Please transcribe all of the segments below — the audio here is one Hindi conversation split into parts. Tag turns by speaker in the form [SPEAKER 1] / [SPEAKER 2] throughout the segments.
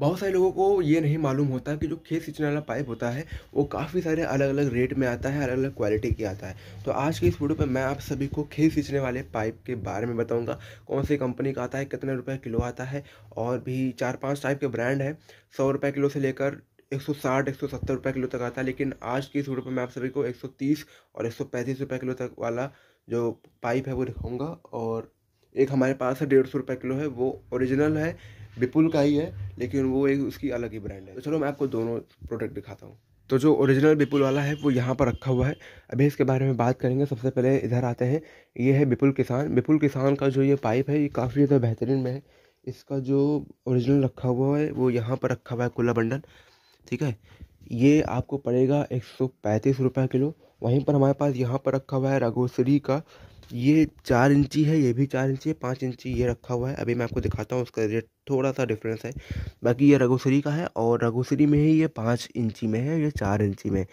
[SPEAKER 1] बहुत सारे लोगों को ये नहीं मालूम होता कि जो खेत सींचने वाला पाइप होता है वो काफ़ी सारे अलग अलग रेट में आता है अलग अलग क्वालिटी के आता है तो आज के इस वीडियो पर मैं आप सभी को खेत सींचने वाले पाइप के बारे में बताऊंगा कौन सी कंपनी का आता है कितने रुपए किलो आता है और भी चार पाँच टाइप के ब्रांड हैं सौ रुपये किलो से लेकर एक सौ साठ एक सौ सत्तर रुपये किलो तक आता है लेकिन आज की इस वीडियो पर मैं आप सभी को एक सौ तीस और एक सौ पैंतीस रुपये किलो तक वाला जो पाइप है वो दिखाऊँगा और एक हमारे पास है डेढ़ सौ रुपये किलो है वो ओरिजिनल है विपुल का ही है लेकिन वो एक उसकी अलग ही ब्रांड है तो चलो मैं आपको दोनों प्रोडक्ट दिखाता हूँ तो जो ओरिजिनल विपुल वाला है वो यहाँ पर रखा हुआ है अभी इसके बारे में बात करेंगे सबसे पहले इधर आते हैं ये है विपुल किसान विपुल किसान का जो ये पाइप है ये काफ़ी ज़्यादा बेहतरीन में है इसका जो ओरिजिनल रखा हुआ है वो यहाँ पर रखा हुआ है कुल्ला बंडल ठीक है ये आपको पड़ेगा एक सौ पैंतीस रुपये किलो वहीं पर हमारे पास यहाँ पर रखा हुआ है रघोसरी का ये चार इंची है ये भी चार इंची है पाँच इंची ये रखा हुआ है अभी मैं आपको दिखाता हूँ उसका रेट थोड़ा सा डिफरेंस है बाकी ये रघुश्री का है और रघुश्री में ही ये पाँच इंची में है ये चार इंची में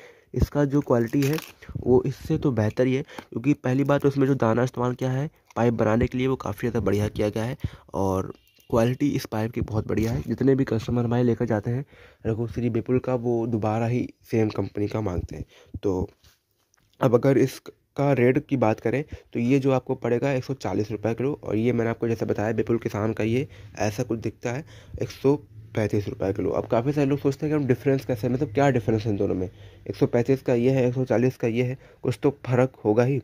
[SPEAKER 1] इसका जो क्वालिटी है वो इससे तो बेहतर ही है क्योंकि पहली बात तो इसमें जो दाना इस्तेमाल किया है पाइप बनाने के लिए वो काफ़ी ज़्यादा बढ़िया किया गया है और क्वालिटी इस पाइप की बहुत बढ़िया है जितने भी कस्टमर हमारे लेकर जाते हैं रघुश्री बिपुल का वो दोबारा ही सेम कंपनी का मांगते हैं तो अब अगर इस का रेट की बात करें तो ये जो आपको पड़ेगा एक सौ चालीस रुपये किलो और ये मैंने आपको जैसे बताया बिपुल किसान का ये ऐसा कुछ दिखता है एक सौ पैंतीस रुपये किलो अब काफ़ी सारे लोग सोचते हैं कि हम डिफरेंस कैसे मतलब क्या डिफरेंस है इन दोनों में एक सौ पैंतीस का ये है एक सौ चालीस का ये है कुछ तो फ़र्क होगा ही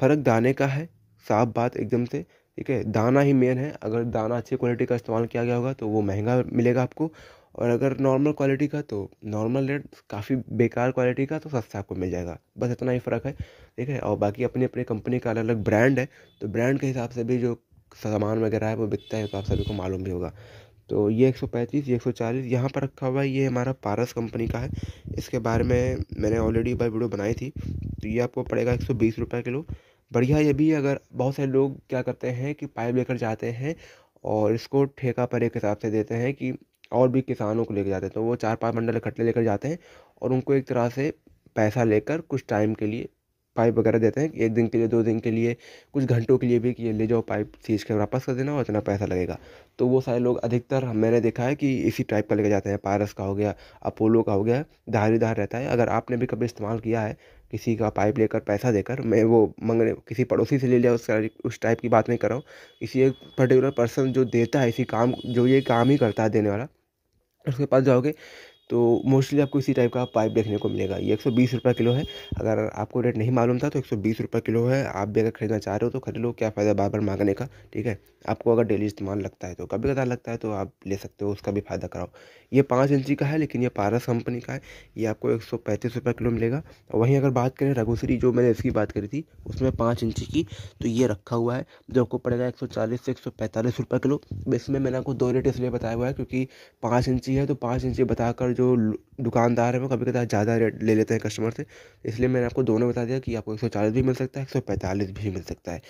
[SPEAKER 1] फ़र्क दाने का है साफ बात एकदम से ठीक है दाना ही मेन है अगर दाना अच्छी क्वालिटी का इस्तेमाल किया गया होगा तो वो महंगा मिलेगा आपको और अगर नॉर्मल क्वालिटी का तो नॉर्मल रेट काफ़ी बेकार क्वालिटी का तो सस्ता आपको मिल जाएगा बस इतना ही फ़र्क है ठीक है और बाकी अपनी अपनी कंपनी का अलग अलग ब्रांड है तो ब्रांड के हिसाब से भी जो सामान वगैरह है वो बिकता है तो आप सभी को मालूम भी होगा तो ये 135 ये 140 यहाँ पर रखा हुआ है ये हमारा पारस कंपनी का है इसके बारे में मैंने ऑलरेडी बार वीडियो बनाई थी तो ये आपको पड़ेगा एक सौ बीस रुपये किलो बढ़िया ये भी अगर बहुत सारे लोग क्या करते हैं कि पाइप लेकर जाते हैं और इसको ठेका पर एक हिसाब से देते हैं कि और भी किसानों को लेकर जाते हैं तो वो चार पाँच बंडल इकट्ठे लेकर जाते हैं और उनको एक तरह से पैसा लेकर कुछ टाइम के लिए पाइप वगैरह देते हैं एक दिन के लिए दो दिन के लिए कुछ घंटों के लिए भी कि ये ले जाओ पाइप सींच के वापस कर देना और इतना पैसा लगेगा तो वो सारे लोग अधिकतर मैंने देखा है कि इसी टाइप का लेके जाते हैं पारस का हो गया अपोलो का हो गया धारीदार रहता है अगर आपने भी कभी इस्तेमाल किया है किसी का पाइप लेकर पैसा देकर मैं वो मंगने किसी पड़ोसी से ले लिया उस उस टाइप की बात नहीं कर रहा हूँ किसी एक पर्टिकुलर पर्सन जो देता है इसी काम जो ये काम ही करता है देने वाला उसके पास जाओगे तो मोस्टली आपको इसी टाइप का पाइप देखने को मिलेगा ये एक सौ बीस रुपये किलो है अगर आपको रेट नहीं मालूम था तो एक सौ बीस रुपये किलो है आप भी अगर खरीदना चाह रहे हो तो खरीद लो क्या फ़ायदा बार बार मांगने का ठीक है आपको अगर डेली इस्तेमाल लगता है तो कभी कदा लगता है तो आप ले सकते हो उसका भी फ़ायदा कराओ ये पाँच इंची का है लेकिन ये पारस कंपनी का है ये आपको एक सौ पैंतीस रुपये किलो मिलेगा और वहीं अगर बात करें रघुश्री जो मैंने इसकी बात करी थी उसमें पाँच इंची की तो ये रखा हुआ है जो आपको पड़ेगा एक सौ चालीस से एक सौ पैंतालीस रुपये किलो इसमें मैंने आपको दो रेट इसलिए बताया हुआ है क्योंकि पाँच इंची है तो पाँच इंची बताकर जो दुकानदार है वो कभी कभी ज़्यादा रेट ले लेते हैं कस्टमर से इसलिए मैंने आपको दोनों बता दिया कि आपको एक सौ चालीस भी मिल सकता है एक सौ पैंतालीस भी मिल सकता है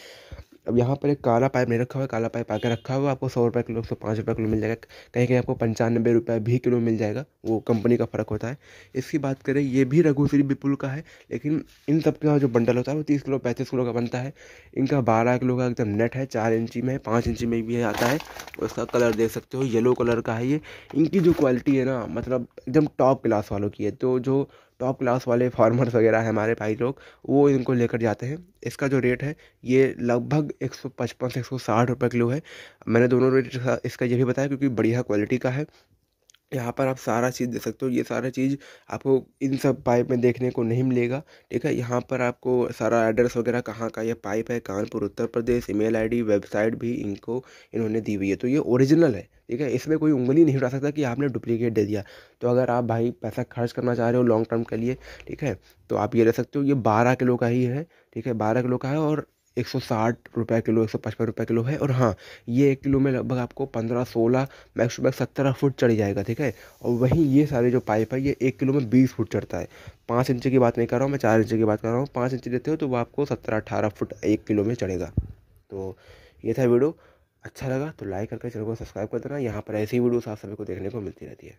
[SPEAKER 1] अब यहाँ पर एक काला पाइप नहीं रखा हुआ है काला पाइप आकर रखा हुआ है आपको सौ रुपये किलो एक सौ पाँच रुपये किलो मिल जाएगा कहीं कहीं आपको पंचानबे रुपये भी किलो मिल जाएगा वो कंपनी का फ़र्क होता है इसकी बात करें ये भी रघुश्री बिपुल का है लेकिन इन सब का जो बंडल होता है वो तीस किलो पैंतीस किलो का बनता है इनका बारह किलो का एकदम नेट है चार इंची में पाँच इंची में भी आता है और इसका कलर देख सकते हो येलो कलर का है ये इनकी जो क्वालिटी है ना मतलब एकदम टॉप क्लास वालों की है तो जो टॉप क्लास वाले फार्मर्स वगैरह हैं हमारे भाई लोग वो इनको लेकर जाते हैं इसका जो रेट है ये लगभग 155 से 160 रुपए किलो है मैंने दोनों रेट इसका ये भी बताया क्योंकि बढ़िया क्वालिटी का है यहाँ पर आप सारा चीज़ दे सकते हो ये सारा चीज़ आपको इन सब पाइप में देखने को नहीं मिलेगा ठीक है यहाँ पर आपको सारा एड्रेस वगैरह कहाँ का ये पाइप है Kanpur Uttar Pradesh email ID website भी इनको इन्होंने दी हुई है तो ये ओरिजिनल है ठीक है इसमें कोई उंगली नहीं उठा सकता कि आपने डुप्लीकेट दे दिया तो अगर आप भाई पैसा खर्च करना चाह रहे हो लॉन्ग टर्म के लिए ठीक है तो आप ये ले सकते हो ये बारह किलो का ही है ठीक है बारह किलो का है और एक सौ साठ रुपये किलो एक सौ पचपन रुपये किलो है और हाँ ये एक किलो में लगभग आपको पंद्रह सोलह मैक्स टू मैक्स सत्रह फुट चढ़ जाएगा ठीक है और वहीं ये सारे जो पाइप है ये एक किलो में बीस फुट चढ़ता है पाँच इंच की बात नहीं कर रहा हूँ मैं चार इंच की बात कर रहा हूँ पाँच इंच देते हो तो वो आपको सत्रह अठारह फुट एक किलो में चढ़ेगा तो ये था वीडियो अच्छा लगा तो लाइक करके चैनल को सब्सक्राइब कर देना यहाँ पर ऐसी वीडियोस आप सभी को देखने को मिलती रहती है